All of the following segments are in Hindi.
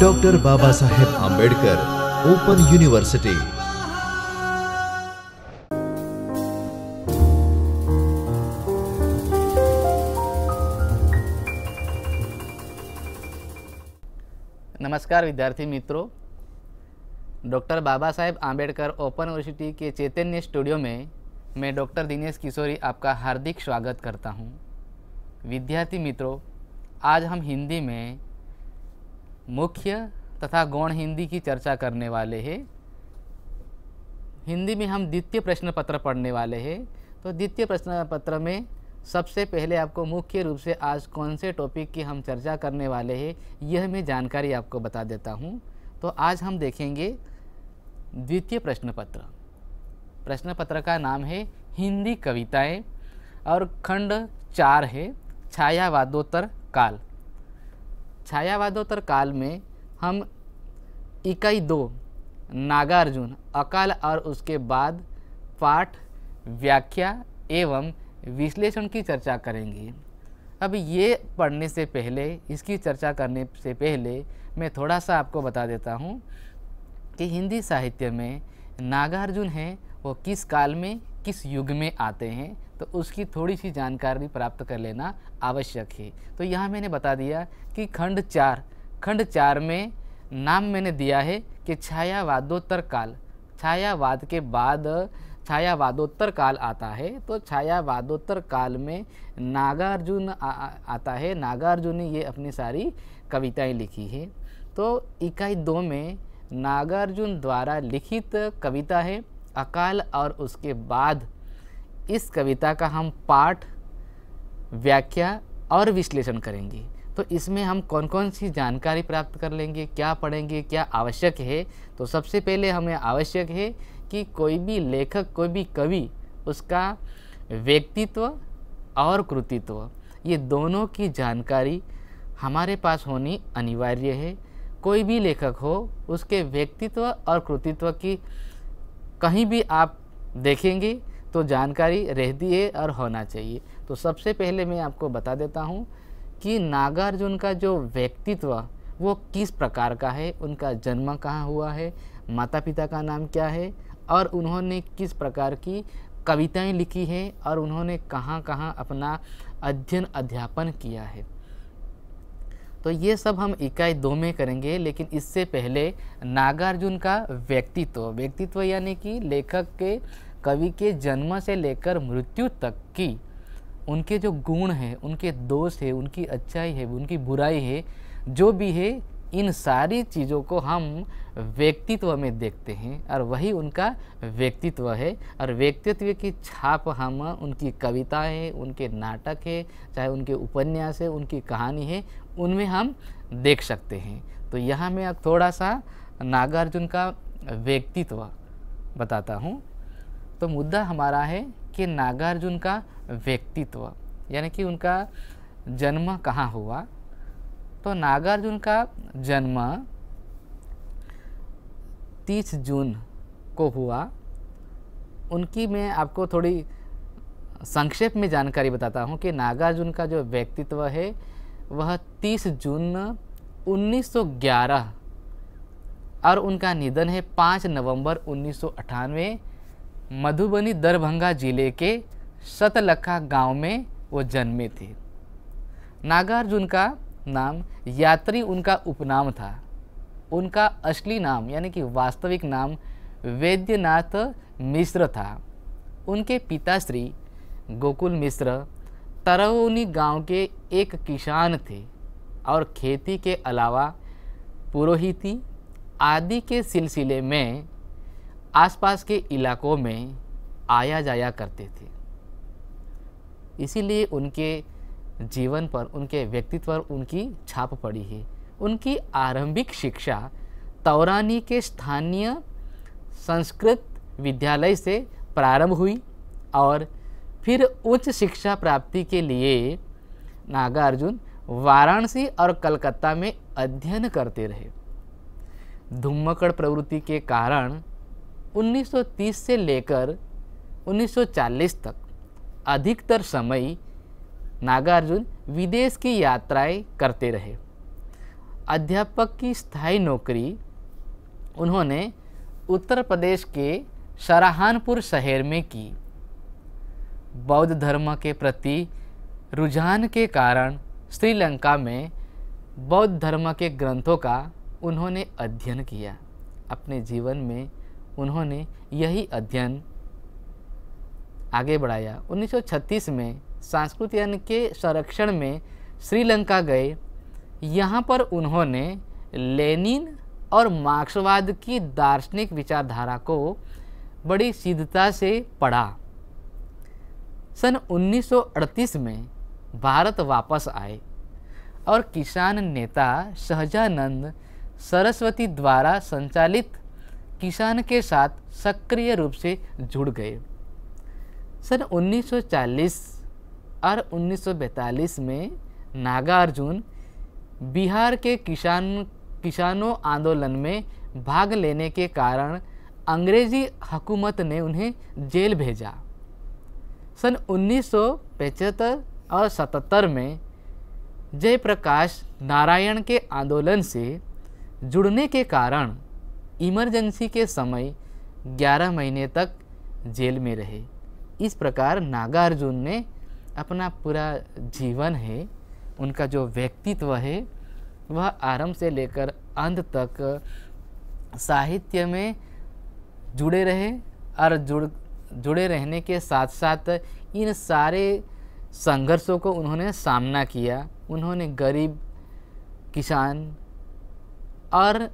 Doctor Baba Saheb Ambedkar open university नमस्कार विद्यार्थी मित्रों doctor Baba Saheb Ambedkar open university के चैतन्य स्टूडियो में मैं डॉक्टर दिनेश किशोरी आपका हार्दिक स्वागत करता हूं। विद्यार्थी मित्रों आज हम हिंदी में मुख्य तथा गौण हिंदी की चर्चा करने वाले हैं हिंदी में हम द्वितीय प्रश्न पत्र पढ़ने वाले हैं तो द्वितीय प्रश्न पत्र में सबसे पहले आपको मुख्य रूप से आज कौन से टॉपिक की हम चर्चा करने वाले हैं यह मैं जानकारी आपको बता देता हूँ तो आज हम देखेंगे द्वितीय प्रश्न पत्र प्रश्न पत्र का नाम है हिंदी कविताएं और खंड चार है छायावादोत्तर काल छायावादोत्तर काल में हम इकाई दो नागार्जुन अकाल और उसके बाद पाठ व्याख्या एवं विश्लेषण की चर्चा करेंगे अब ये पढ़ने से पहले इसकी चर्चा करने से पहले मैं थोड़ा सा आपको बता देता हूँ कि हिंदी साहित्य में नागार्जुन हैं वो किस काल में किस युग में आते हैं तो उसकी थोड़ी सी जानकारी प्राप्त कर लेना आवश्यक है तो यहाँ मैंने बता दिया कि खंड चार खंड चार में नाम मैंने दिया है कि छायावादोत्तर काल छायावाद के बाद छायावादोत्तर काल आता है तो छायावादोत्तर काल में नागार्जुन आता है नागार्जुन ने ये अपनी सारी कविताएं लिखी है तो इकाई दो में नागार्जुन द्वारा लिखित कविता है अकाल और उसके बाद इस कविता का हम पाठ व्याख्या और विश्लेषण करेंगे तो इसमें हम कौन कौन सी जानकारी प्राप्त कर लेंगे क्या पढ़ेंगे क्या आवश्यक है तो सबसे पहले हमें आवश्यक है कि कोई भी लेखक कोई भी कवि उसका व्यक्तित्व और कृतित्व ये दोनों की जानकारी हमारे पास होनी अनिवार्य है कोई भी लेखक हो उसके व्यक्तित्व और कृतित्व की कहीं भी आप देखेंगे तो जानकारी रहती है और होना चाहिए तो सबसे पहले मैं आपको बता देता हूँ कि नागार्जुन का जो व्यक्तित्व वो किस प्रकार का है उनका जन्म कहाँ हुआ है माता पिता का नाम क्या है और उन्होंने किस प्रकार की कविताएं लिखी हैं और उन्होंने कहाँ कहाँ अपना अध्ययन अध्यापन किया है तो ये सब हम इकाई दो में करेंगे लेकिन इससे पहले नागार्जुन का व्यक्तित्व व्यक्तित्व यानी कि लेखक के कवि के जन्म से लेकर मृत्यु तक की उनके जो गुण हैं उनके दोष है उनकी अच्छाई है उनकी बुराई है जो भी है इन सारी चीज़ों को हम व्यक्तित्व में देखते हैं और वही उनका व्यक्तित्व है और व्यक्तित्व की छाप हम उनकी कविताएँ उनके नाटक है चाहे उनके उपन्यास है उनकी कहानी है उनमें हम देख सकते हैं तो यहाँ मैं अब थोड़ा सा नागार्जुन का व्यक्तित्व बताता हूँ तो मुद्दा हमारा है कि नागार्जुन का व्यक्तित्व यानी कि उनका जन्म कहाँ हुआ तो नागार्जुन का जन्म 30 जून को हुआ उनकी मैं आपको थोड़ी संक्षेप में जानकारी बताता हूँ कि नागार्जुन का जो व्यक्तित्व है वह 30 जून 1911 और उनका निधन है 5 नवंबर उन्नीस मधुबनी दरभंगा जिले के सतलखा गांव में वो जन्मे थे नागार्जुन का नाम यात्री उनका उपनाम था उनका असली नाम यानी कि वास्तविक नाम वैद्यनाथ मिश्र था उनके पिता श्री गोकुल मिश्र तरौनी गांव के एक किसान थे और खेती के अलावा पुरोहिती आदि के सिलसिले में आसपास के इलाकों में आया जाया करते थे इसीलिए उनके जीवन पर उनके व्यक्तित्व पर उनकी छाप पड़ी है उनकी आरंभिक शिक्षा तौरानी के स्थानीय संस्कृत विद्यालय से प्रारंभ हुई और फिर उच्च शिक्षा प्राप्ति के लिए नागार्जुन वाराणसी और कलकत्ता में अध्ययन करते रहे धुम्मकड़ प्रवृत्ति के कारण 1930 से लेकर 1940 तक अधिकतर समय नागार्जुन विदेश की यात्राएं करते रहे अध्यापक की स्थायी नौकरी उन्होंने उत्तर प्रदेश के सराहानपुर शहर में की बौद्ध धर्म के प्रति रुझान के कारण श्रीलंका में बौद्ध धर्म के ग्रंथों का उन्होंने अध्ययन किया अपने जीवन में उन्होंने यही अध्ययन आगे बढ़ाया 1936 में सांस्कृतिक के संरक्षण में श्रीलंका गए यहाँ पर उन्होंने लेनिन और मार्क्सवाद की दार्शनिक विचारधारा को बड़ी सिद्धता से पढ़ा सन 1938 में भारत वापस आए और किसान नेता सहजानंद सरस्वती द्वारा संचालित किसान के साथ सक्रिय रूप से जुड़ गए सन 1940 और 1942 में नागार्जुन बिहार के किसान किसानों आंदोलन में भाग लेने के कारण अंग्रेजी हुकूमत ने उन्हें जेल भेजा सन 1975 और 77 में जयप्रकाश नारायण के आंदोलन से जुड़ने के कारण इमरजेंसी के समय 11 महीने तक जेल में रहे इस प्रकार नागार्जुन ने अपना पूरा जीवन है उनका जो व्यक्तित्व है वह आरंभ से लेकर अंत तक साहित्य में जुड़े रहे और जुड़ जुड़े रहने के साथ साथ इन सारे संघर्षों को उन्होंने सामना किया उन्होंने गरीब किसान और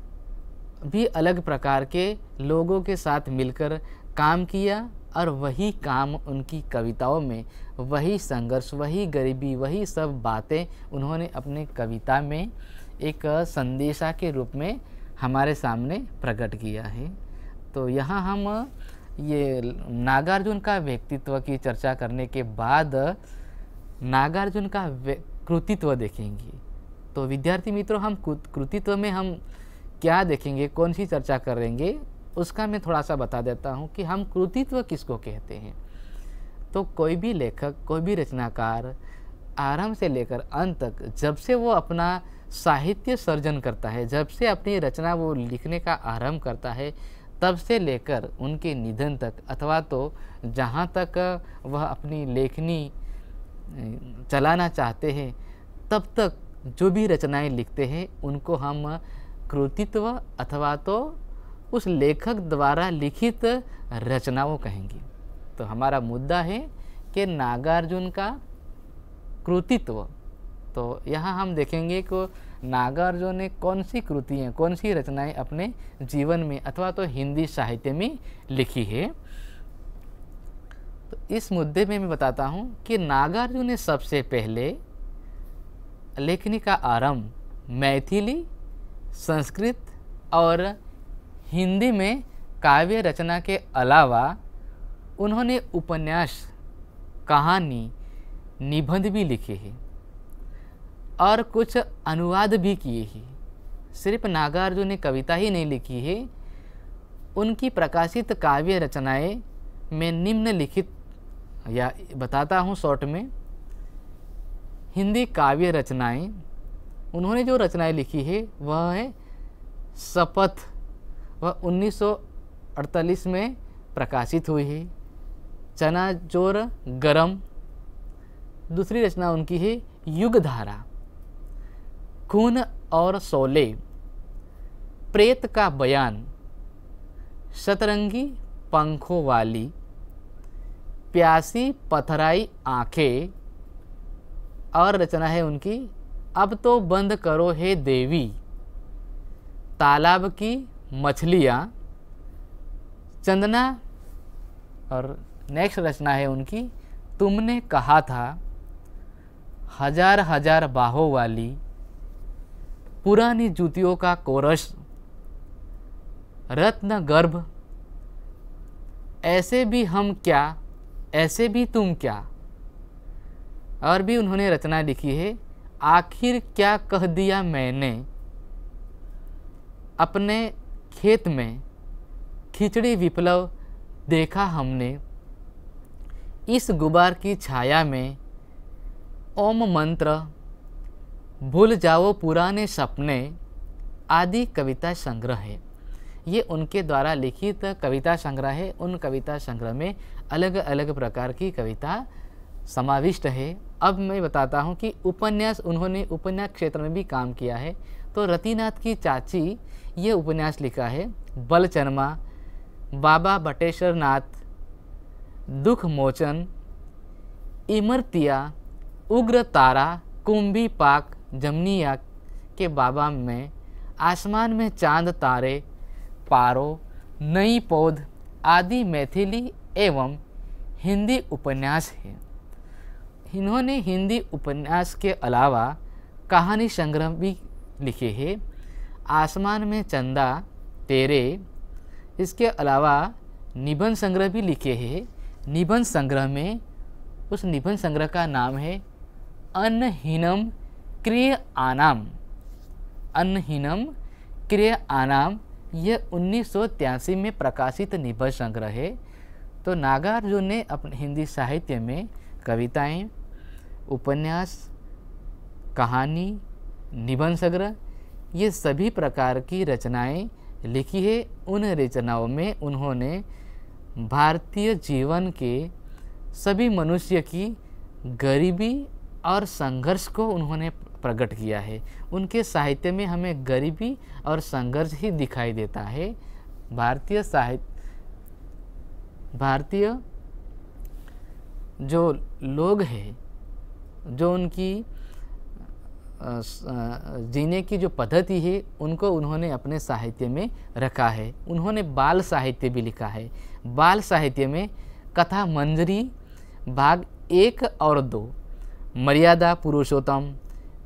भी अलग प्रकार के लोगों के साथ मिलकर काम किया और वही काम उनकी कविताओं में वही संघर्ष वही गरीबी वही सब बातें उन्होंने अपने कविता में एक संदेशा के रूप में हमारे सामने प्रकट किया है तो यहाँ हम ये नागार्जुन का व्यक्तित्व की चर्चा करने के बाद नागार्जुन का कृतित्व देखेंगे तो विद्यार्थी मित्रों हम कृतित्व में हम क्या देखेंगे कौन सी चर्चा करेंगे उसका मैं थोड़ा सा बता देता हूँ कि हम कृतित्व किसको कहते हैं तो कोई भी लेखक कोई भी रचनाकार आरंभ से लेकर अंत तक जब से वो अपना साहित्य सर्जन करता है जब से अपनी रचना वो लिखने का आरंभ करता है तब से लेकर उनके निधन तक अथवा तो जहाँ तक वह अपनी लेखनी चलाना चाहते हैं तब तक जो भी रचनाएं लिखते हैं उनको हम कृतित्व अथवा तो उस लेखक द्वारा लिखित रचनाओं कहेंगे तो हमारा मुद्दा है कि नागार्जुन का कृतित्व तो यहाँ हम देखेंगे कि नागार्जुन ने कौन सी कृतियाँ कौन सी रचनाएं अपने जीवन में अथवा तो हिंदी साहित्य में लिखी है तो इस मुद्दे में मैं बताता हूँ कि नागार्जुन ने सबसे पहले लेखनी का आरंभ मैथिली संस्कृत और हिंदी में काव्य रचना के अलावा उन्होंने उपन्यास कहानी निबंध भी लिखे हैं और कुछ अनुवाद भी किए हैं सिर्फ नागार्जुन ने कविता ही नहीं लिखी है उनकी प्रकाशित काव्य रचनाएं मैं निम्नलिखित या बताता हूँ शॉर्ट में हिंदी काव्य रचनाएं उन्होंने जो रचनाएं लिखी है वह है शपथ वह 1948 में प्रकाशित हुई है चना जोर गरम दूसरी रचना उनकी है युगधारा खून और सोले प्रेत का बयान शतरंगी पंखों वाली प्यासी पथराई आंखें और रचना है उनकी अब तो बंद करो हे देवी तालाब की मछलियाँ चंदना और नेक्स्ट रचना है उनकी तुमने कहा था हजार हजार बाहों वाली पुरानी जूतियों का कोरस रत्न गर्भ ऐसे भी हम क्या ऐसे भी तुम क्या और भी उन्होंने रचना लिखी है आखिर क्या कह दिया मैंने अपने खेत में खिचड़ी विप्लव देखा हमने इस गुबार की छाया में ओम मंत्र भूल जाओ पुराने सपने आदि कविता संग्रह है ये उनके द्वारा लिखित कविता संग्रह है उन कविता संग्रह में अलग अलग प्रकार की कविता समाविष्ट है अब मैं बताता हूँ कि उपन्यास उन्होंने उपन्यास क्षेत्र में भी काम किया है तो रतिनाथ की चाची ये उपन्यास लिखा है बलचर्मा बाबा बटेश्वर नाथ दुख मोचन इमरतिया उग्र तारा कुंभी पाक जमनिया के बाबा में आसमान में चांद तारे पारो नई पौध आदि मैथिली एवं हिंदी उपन्यास हैं इन्होंने हिंदी उपन्यास के अलावा कहानी संग्रह भी लिखे हैं आसमान में चंदा तेरे इसके अलावा निबंध संग्रह भी लिखे हैं निबंध संग्रह में उस निबंध संग्रह का नाम है अनहीनम क्रिय आनाम अनहीनम क्रिय आनाम यह उन्नीस में प्रकाशित निबंध संग्रह है तो नागार्जुन ने अपने हिंदी साहित्य में कविताएं उपन्यास कहानी निबंध संग्रह ये सभी प्रकार की रचनाएं लिखी है उन रचनाओं में उन्होंने भारतीय जीवन के सभी मनुष्य की गरीबी और संघर्ष को उन्होंने प्रकट किया है उनके साहित्य में हमें गरीबी और संघर्ष ही दिखाई देता है भारतीय साहित्य भारतीय जो लोग हैं जो उनकी जीने की जो पद्धति है उनको उन्होंने अपने साहित्य में रखा है उन्होंने बाल साहित्य भी लिखा है बाल साहित्य में कथा मंजरी भाग एक और दो मर्यादा पुरुषोत्तम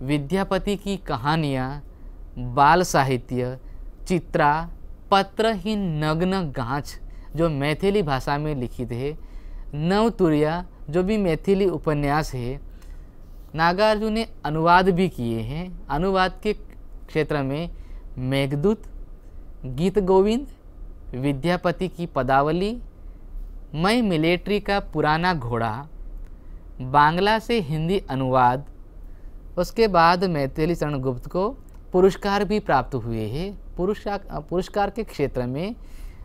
विद्यापति की कहानियाँ बाल साहित्य चित्रा पत्रहीन नग्न गाँच जो मैथिली भाषा में लिखित है नवतुरिया जो भी मैथिली उपन्यास है नागार्जुन ने अनुवाद भी किए हैं अनुवाद के क्षेत्र में मेघदूत गीत गोविंद विद्यापति की पदावली मई मिलिट्री का पुराना घोड़ा बांग्ला से हिंदी अनुवाद उसके बाद मैथिली शरण गुप्त को पुरस्कार भी प्राप्त हुए हैं पुरस्कार पुरस्कार के क्षेत्र में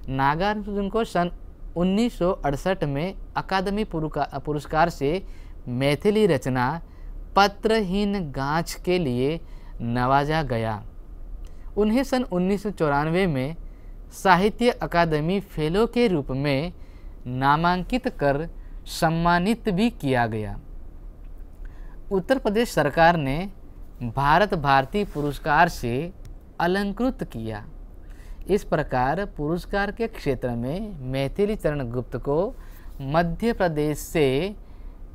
नागार्जुन को सन 1968 में अकादमी पुरस्कार से मैथिली रचना पत्रहीन गाछ के लिए नवाजा गया उन्हें सन उन्नीस में साहित्य अकादमी फेलो के रूप में नामांकित कर सम्मानित भी किया गया उत्तर प्रदेश सरकार ने भारत भारती पुरस्कार से अलंकृत किया इस प्रकार पुरस्कार के क्षेत्र में मैथिली चरण गुप्त को मध्य प्रदेश से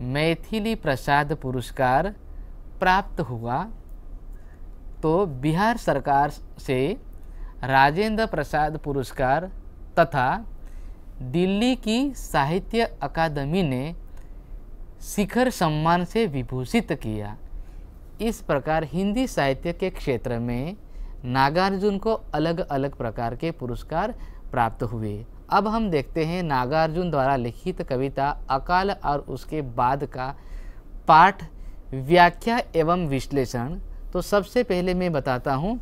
मैथिली प्रसाद पुरस्कार प्राप्त हुआ तो बिहार सरकार से राजेंद्र प्रसाद पुरस्कार तथा दिल्ली की साहित्य अकादमी ने शिखर सम्मान से विभूषित किया इस प्रकार हिंदी साहित्य के क्षेत्र में नागार्जुन को अलग अलग प्रकार के पुरस्कार प्राप्त हुए अब हम देखते हैं नागार्जुन द्वारा लिखित कविता अकाल और उसके बाद का पाठ व्याख्या एवं विश्लेषण तो सबसे पहले मैं बताता हूँ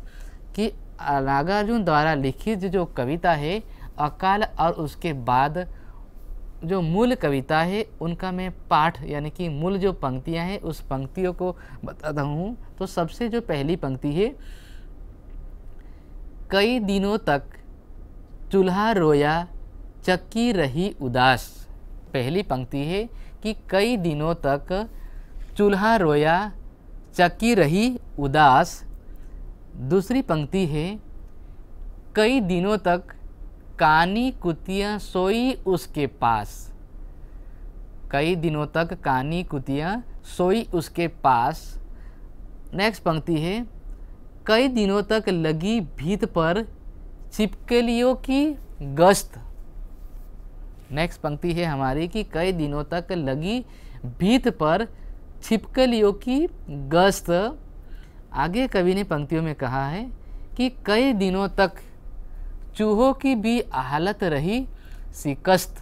कि नागार्जुन द्वारा लिखित जो कविता है अकाल और उसके बाद जो मूल कविता है उनका मैं पाठ यानी कि मूल जो पंक्तियाँ हैं उस पंक्तियों को बताता हूँ तो सबसे जो पहली पंक्ति है कई दिनों तक चूल्हा रोया चक्की रही उदास पहली पंक्ति है कि कई दिनों तक चूल्हा रोया चक्की रही उदास दूसरी पंक्ति है कई दिनों तक कानी कुतियाँ सोई उसके पास कई दिनों तक कानी कुतियाँ सोई उसके पास नेक्स्ट पंक्ति है कई दिनों तक लगी भीत पर छिपकलियों की गश्त नेक्स्ट पंक्ति है हमारी कि कई दिनों तक लगी भीत पर छिपकलियों की गश्त आगे कवि ने पंक्तियों में कहा है कि कई दिनों तक चूहों की भी हालत रही शिकस्त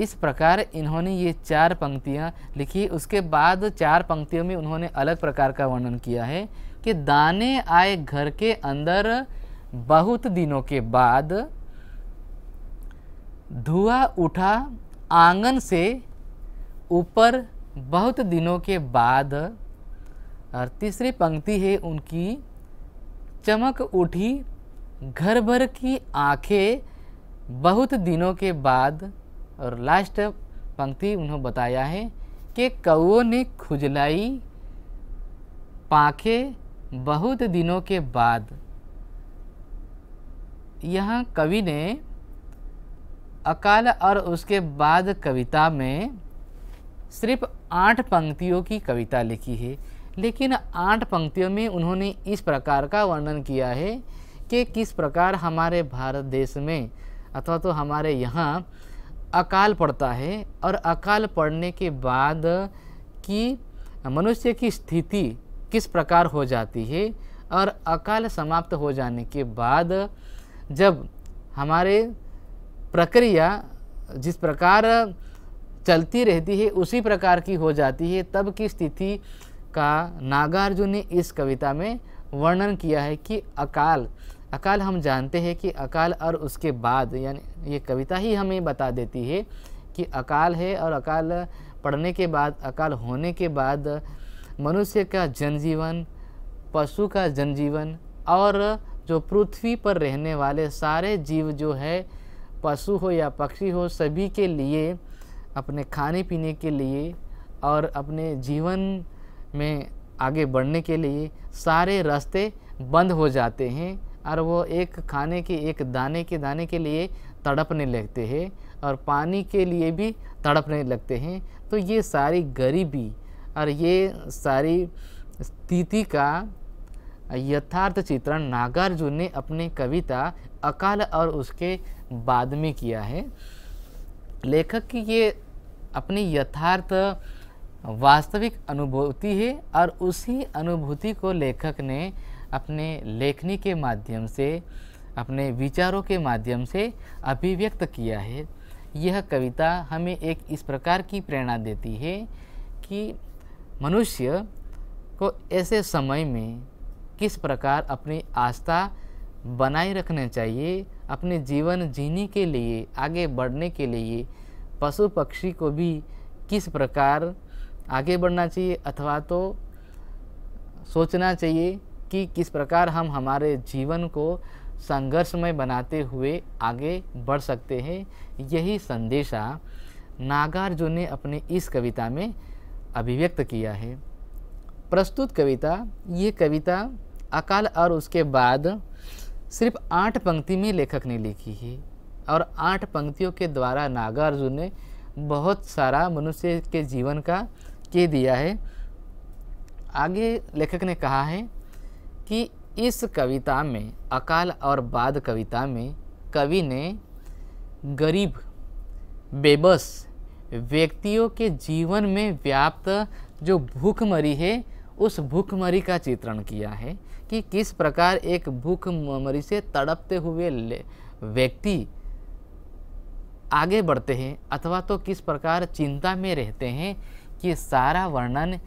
इस प्रकार इन्होंने ये चार पंक्तियाँ लिखी उसके बाद चार पंक्तियों में उन्होंने अलग प्रकार का वर्णन किया है कि दाने आए घर के अंदर बहुत दिनों के बाद धुआं उठा आंगन से ऊपर बहुत दिनों के बाद और तीसरी पंक्ति है उनकी चमक उठी घर भर की आंखें बहुत दिनों के बाद और लास्ट पंक्ति उन्होंने बताया है कि कौओ ने खुजलाई पाखे बहुत दिनों के बाद यहाँ कवि ने अकाल और उसके बाद कविता में सिर्फ आठ पंक्तियों की कविता लिखी है लेकिन आठ पंक्तियों में उन्होंने इस प्रकार का वर्णन किया है कि किस प्रकार हमारे भारत देश में अथवा तो हमारे यहाँ अकाल पड़ता है और अकाल पड़ने के बाद की मनुष्य की स्थिति किस प्रकार हो जाती है और अकाल समाप्त हो जाने के बाद जब हमारे प्रक्रिया जिस प्रकार चलती रहती है उसी प्रकार की हो जाती है तब की स्थिति का नागार्जुन ने इस कविता में वर्णन किया है कि अकाल अकाल हम जानते हैं कि अकाल और उसके बाद यानी ये कविता ही हमें बता देती है कि अकाल है और अकाल पढ़ने के बाद अकाल होने के बाद मनुष्य का जनजीवन पशु का जनजीवन और जो पृथ्वी पर रहने वाले सारे जीव जो है पशु हो या पक्षी हो सभी के लिए अपने खाने पीने के लिए और अपने जीवन में आगे बढ़ने के लिए सारे रास्ते बंद हो जाते हैं और वो एक खाने के एक दाने के दाने के लिए तड़पने लगते हैं और पानी के लिए भी तड़पने लगते हैं तो ये सारी गरीबी और ये सारी स्थिति का यथार्थ चित्रण नागार्जुन ने अपनी कविता अकाल और उसके बाद में किया है लेखक की ये अपनी यथार्थ वास्तविक अनुभूति है और उसी अनुभूति को लेखक ने अपने लेखनी के माध्यम से अपने विचारों के माध्यम से अभिव्यक्त किया है यह कविता हमें एक इस प्रकार की प्रेरणा देती है कि मनुष्य को ऐसे समय में किस प्रकार अपनी आस्था बनाए रखने चाहिए अपने जीवन जीने के लिए आगे बढ़ने के लिए पशु पक्षी को भी किस प्रकार आगे बढ़ना चाहिए अथवा तो सोचना चाहिए कि किस प्रकार हम हमारे जीवन को संघर्षमय बनाते हुए आगे बढ़ सकते हैं यही संदेशा नागार्जुन ने अपने इस कविता में अभिव्यक्त किया है प्रस्तुत कविता ये कविता अकाल और उसके बाद सिर्फ आठ पंक्ति में लेखक ने लिखी है और आठ पंक्तियों के द्वारा नागार्जुन ने बहुत सारा मनुष्य के जीवन का के दिया है आगे लेखक ने कहा है कि इस कविता में अकाल और बाद कविता में कवि ने गरीब बेबस व्यक्तियों के जीवन में व्याप्त जो भूखमरी है उस भूखमरी का चित्रण किया है कि किस प्रकार एक भूखमरी से तड़पते हुए व्यक्ति आगे बढ़ते हैं अथवा तो किस प्रकार चिंता में रहते हैं कि सारा वर्णन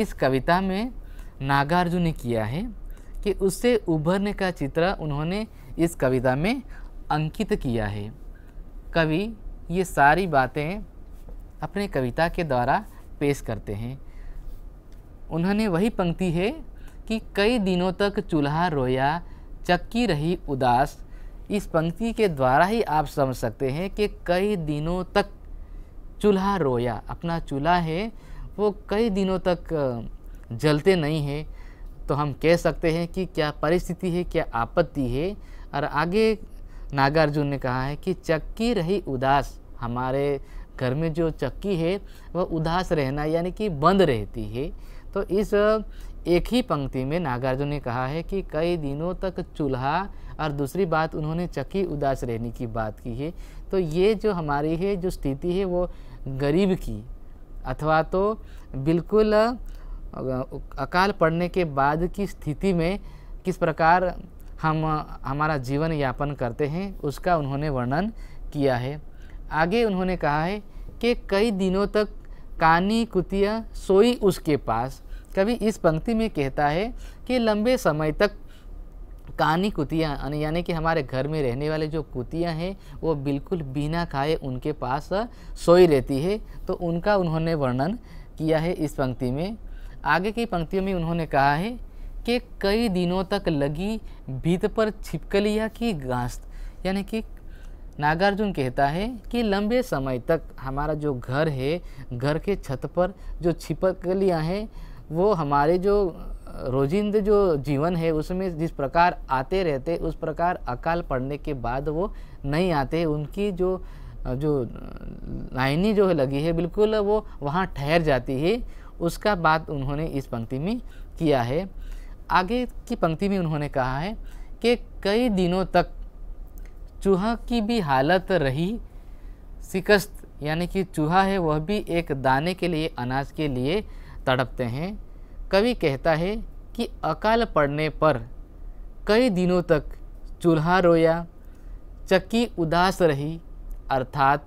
इस कविता में नागार्जुन ने किया है कि उससे उभरने का चित्र उन्होंने इस कविता में अंकित किया है कवि ये सारी बातें अपने कविता के द्वारा पेश करते हैं उन्होंने वही पंक्ति है कि कई दिनों तक चूल्हा रोया चक्की रही उदास इस पंक्ति के द्वारा ही आप समझ सकते हैं कि कई दिनों तक चूल्हा रोया अपना चूल्हा है वो कई दिनों तक जलते नहीं है तो हम कह सकते हैं कि क्या परिस्थिति है क्या आपत्ति है और आगे नागार्जुन ने कहा है कि चक्की रही उदास हमारे घर में जो चक्की है वह उदास रहना यानी कि बंद रहती है तो इस एक ही पंक्ति में नागार्जुन ने कहा है कि कई दिनों तक चूल्हा और दूसरी बात उन्होंने चक्की उदास रहने की बात की है तो ये जो हमारी है जो स्थिति है वो गरीब की अथवा तो बिल्कुल अकाल पड़ने के बाद की स्थिति में किस प्रकार हम हमारा जीवन यापन करते हैं उसका उन्होंने वर्णन किया है आगे उन्होंने कहा है कि कई दिनों तक कानी कुतिया सोई उसके पास कभी इस पंक्ति में कहता है कि लंबे समय तक कानी कुतिया यानी कि हमारे घर में रहने वाले जो कुतियाँ हैं वो बिल्कुल बिना खाए उनके पास सोई रहती है तो उनका उन्होंने वर्णन किया है इस पंक्ति में आगे की पंक्तियों में उन्होंने कहा है कि कई दिनों तक लगी भीत पर छिपकलिया की गांस यानी कि नागार्जुन कहता है कि लंबे समय तक हमारा जो घर है घर के छत पर जो छिपकलियाँ हैं वो हमारे जो रोजिंद जो जीवन है उसमें जिस प्रकार आते रहते उस प्रकार अकाल पड़ने के बाद वो नहीं आते उनकी जो जो लाइनी जो लगी है बिल्कुल वो वहाँ ठहर जाती है उसका बात उन्होंने इस पंक्ति में किया है आगे की पंक्ति में उन्होंने कहा है कि कई दिनों तक चूहा की भी हालत रही शिकस्त यानी कि चूहा है वह भी एक दाने के लिए अनाज के लिए तड़पते हैं कवि कहता है कि अकाल पड़ने पर कई दिनों तक चूल्हा रोया चक्की उदास रही अर्थात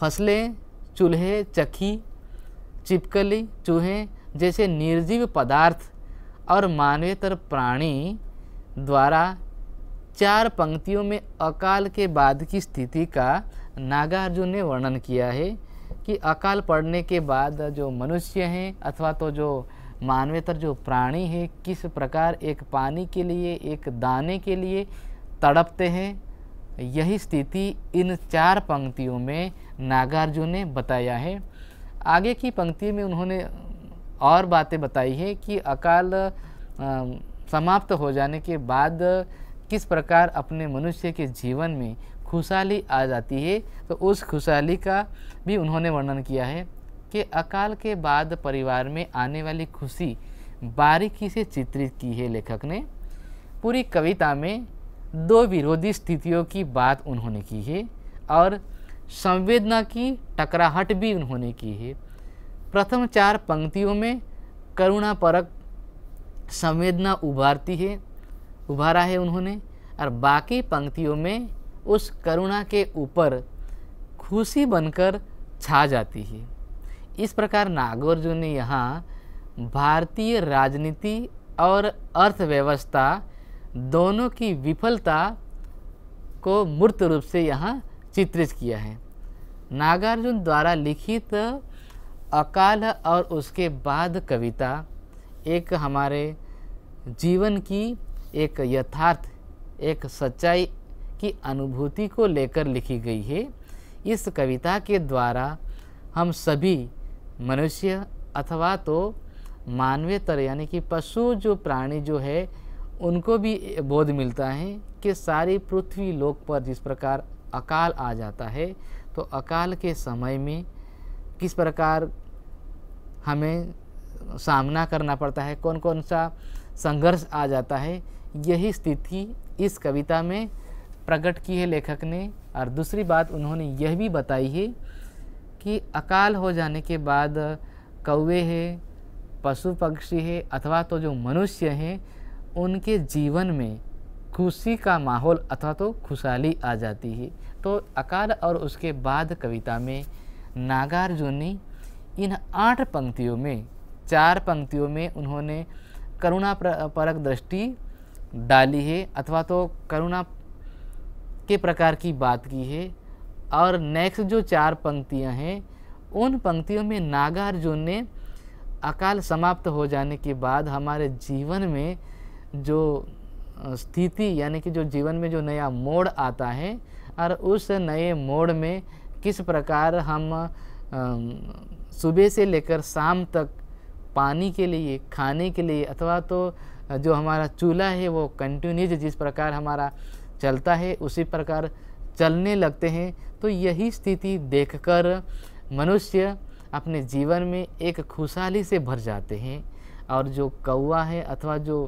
फसलें चूल्हे चक्की चिपकली चूहे जैसे निर्जीव पदार्थ और मानवेतर प्राणी द्वारा चार पंक्तियों में अकाल के बाद की स्थिति का नागार्जुन ने वर्णन किया है कि अकाल पड़ने के बाद जो मनुष्य हैं अथवा तो जो मानवेतर जो प्राणी है किस प्रकार एक पानी के लिए एक दाने के लिए तड़पते हैं यही स्थिति इन चार पंक्तियों में नागार्जुन ने बताया है आगे की पंक्ति में उन्होंने और बातें बताई है कि अकाल आ, समाप्त हो जाने के बाद किस प्रकार अपने मनुष्य के जीवन में खुशहाली आ जाती है तो उस खुशहाली का भी उन्होंने वर्णन किया है कि अकाल के बाद परिवार में आने वाली खुशी बारीकी से चित्रित की है लेखक ने पूरी कविता में दो विरोधी स्थितियों की बात उन्होंने की है और संवेदना की टकराहट भी उन्होंने की है प्रथम चार पंक्तियों में करुणापरक संवेदना उभारती है उभारा है उन्होंने और बाकी पंक्तियों में उस करुणा के ऊपर खुशी बनकर छा जाती है इस प्रकार नागार्जुन ने यहाँ भारतीय राजनीति और अर्थव्यवस्था दोनों की विफलता को मूर्त रूप से यहाँ चित्रित किया है नागार्जुन द्वारा लिखित अकाल और उसके बाद कविता एक हमारे जीवन की एक यथार्थ एक सच्चाई की अनुभूति को लेकर लिखी गई है इस कविता के द्वारा हम सभी मनुष्य अथवा तो मानवीय तर यानी कि पशु जो प्राणी जो है उनको भी बोध मिलता है कि सारी पृथ्वी लोक पर जिस प्रकार अकाल आ जाता है तो अकाल के समय में किस प्रकार हमें सामना करना पड़ता है कौन कौन सा संघर्ष आ जाता है यही स्थिति इस कविता में प्रकट की है लेखक ने और दूसरी बात उन्होंने यह भी बताई है कि अकाल हो जाने के बाद कौवे है पशु पक्षी है अथवा तो जो मनुष्य हैं उनके जीवन में खुशी का माहौल अथवा तो खुशहाली आ जाती है तो अकाल और उसके बाद कविता में नागार्जुन ने इन आठ पंक्तियों में चार पंक्तियों में उन्होंने करुणा परक दृष्टि डाली है अथवा तो करुणा के प्रकार की बात की है और नेक्स्ट जो चार पंक्तियां हैं उन पंक्तियों में नागार्जुन ने अकाल समाप्त हो जाने के बाद हमारे जीवन में जो स्थिति यानी कि जो जीवन में जो नया मोड़ आता है और उस नए मोड़ में किस प्रकार हम सुबह से लेकर शाम तक पानी के लिए खाने के लिए अथवा तो जो हमारा चूल्हा है वो कंटिन्यूज जिस प्रकार हमारा चलता है उसी प्रकार चलने लगते हैं तो यही स्थिति देखकर मनुष्य अपने जीवन में एक खुशहाली से भर जाते हैं और जो कौवा है अथवा जो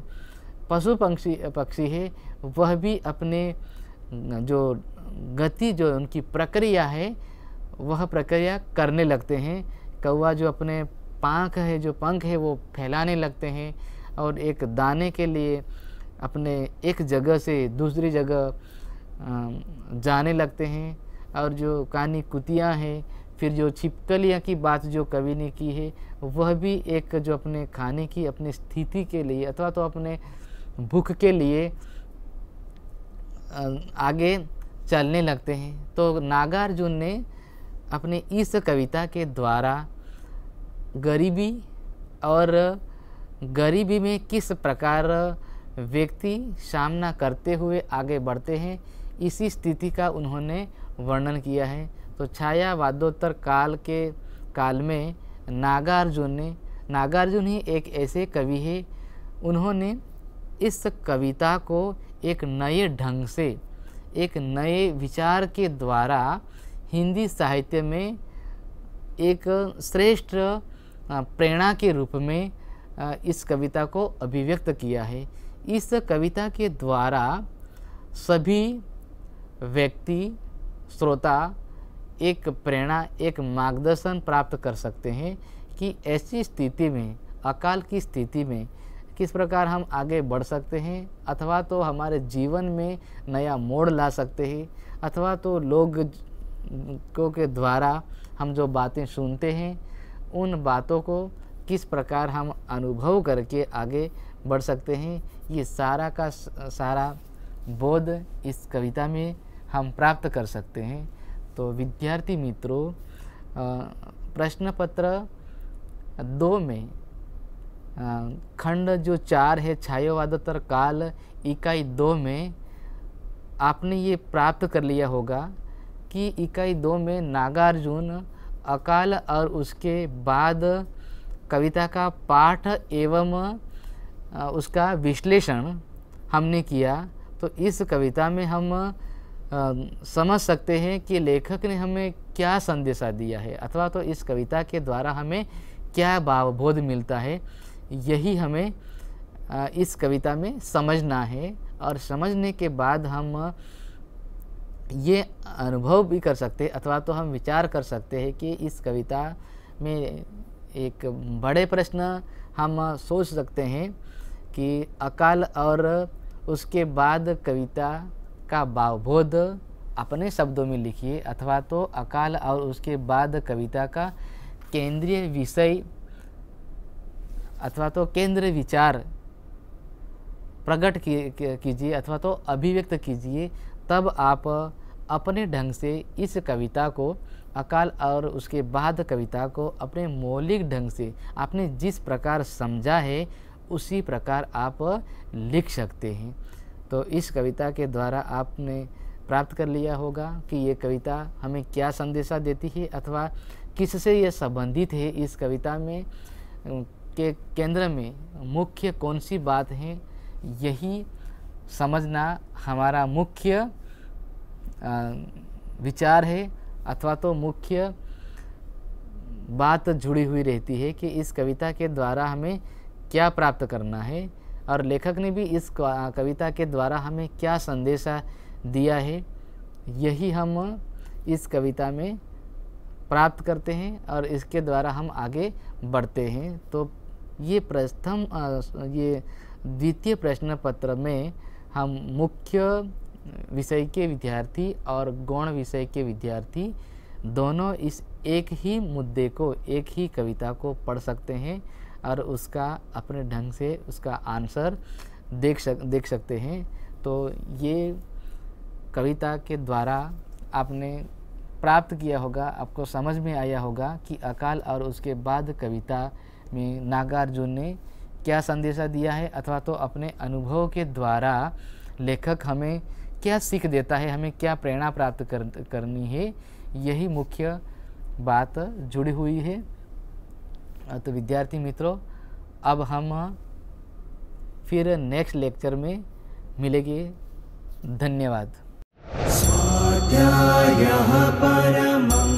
पशु पक्षी पक्षी है वह भी अपने जो गति जो उनकी प्रक्रिया है वह प्रक्रिया करने लगते हैं कौवा जो अपने पंख है जो पंख है वो फैलाने लगते हैं और एक दाने के लिए अपने एक जगह से दूसरी जगह जाने लगते हैं और जो कहानी कुतियाँ हैं फिर जो छिपकलियाँ की बात जो कवि ने की है वह भी एक जो अपने खाने की अपनी स्थिति के लिए अथवा तो अपने भूख के लिए आगे चलने लगते हैं तो नागार्जुन ने अपने इस कविता के द्वारा गरीबी और गरीबी में किस प्रकार व्यक्ति सामना करते हुए आगे बढ़ते हैं इसी स्थिति का उन्होंने वर्णन किया है तो छायावादोत्तर काल के काल में नागार्जुन ने नागार्जुन ही एक ऐसे कवि है उन्होंने इस कविता को एक नए ढंग से एक नए विचार के द्वारा हिंदी साहित्य में एक श्रेष्ठ प्रेरणा के रूप में इस कविता को अभिव्यक्त किया है इस कविता के द्वारा सभी व्यक्ति श्रोता एक प्रेरणा एक मार्गदर्शन प्राप्त कर सकते हैं कि ऐसी स्थिति में अकाल की स्थिति में किस प्रकार हम आगे बढ़ सकते हैं अथवा तो हमारे जीवन में नया मोड़ ला सकते हैं अथवा तो लोग को के द्वारा हम जो बातें सुनते हैं उन बातों को किस प्रकार हम अनुभव करके आगे बढ़ सकते हैं ये सारा का सारा बोध इस कविता में हम प्राप्त कर सकते हैं तो विद्यार्थी मित्रों प्रश्न पत्र दो में खंड जो चार है छायोवादोत्तर काल इकाई दो में आपने ये प्राप्त कर लिया होगा कि इकाई दो में नागार्जुन अकाल और उसके बाद कविता का पाठ एवं उसका विश्लेषण हमने किया तो इस कविता में हम समझ सकते हैं कि लेखक ने हमें क्या संदेशा दिया है अथवा तो इस कविता के द्वारा हमें क्या भावबोध मिलता है यही हमें इस कविता में समझना है और समझने के बाद हम ये अनुभव भी कर सकते अथवा तो हम विचार कर सकते हैं कि इस कविता में एक बड़े प्रश्न हम सोच सकते हैं कि अकाल और उसके बाद कविता का भावबोध अपने शब्दों में लिखिए अथवा तो अकाल और उसके बाद कविता का केंद्रीय विषय अथवा तो केंद्र विचार प्रकट कीजिए अथवा तो अभिव्यक्त कीजिए तब आप अपने ढंग से इस कविता को अकाल और उसके बाद कविता को अपने मौलिक ढंग से आपने जिस प्रकार समझा है उसी प्रकार आप लिख सकते हैं तो इस कविता के द्वारा आपने प्राप्त कर लिया होगा कि ये कविता हमें क्या संदेशा देती है अथवा किससे ये संबंधित है इस कविता में के केंद्र में मुख्य कौन सी बात है यही समझना हमारा मुख्य विचार है अथवा तो मुख्य बात जुड़ी हुई रहती है कि इस कविता के द्वारा हमें क्या प्राप्त करना है और लेखक ने भी इस कविता के द्वारा हमें क्या संदेशा दिया है यही हम इस कविता में प्राप्त करते हैं और इसके द्वारा हम आगे बढ़ते हैं तो ये प्रथम ये द्वितीय प्रश्न पत्र में हम मुख्य विषय के विद्यार्थी और गौण विषय के विद्यार्थी दोनों इस एक ही मुद्दे को एक ही कविता को पढ़ सकते हैं और उसका अपने ढंग से उसका आंसर देख सक देख सकते हैं तो ये कविता के द्वारा आपने प्राप्त किया होगा आपको समझ में आया होगा कि अकाल और उसके बाद कविता में नागार्जुन ने क्या संदेशा दिया है अथवा तो अपने अनुभव के द्वारा लेखक हमें क्या सीख देता है हमें क्या प्रेरणा प्राप्त कर, करनी है यही मुख्य बात जुड़ी हुई है तो विद्यार्थी मित्रों अब हम फिर नेक्स्ट लेक्चर में मिलेंगे धन्यवाद स्वाध्याय परमं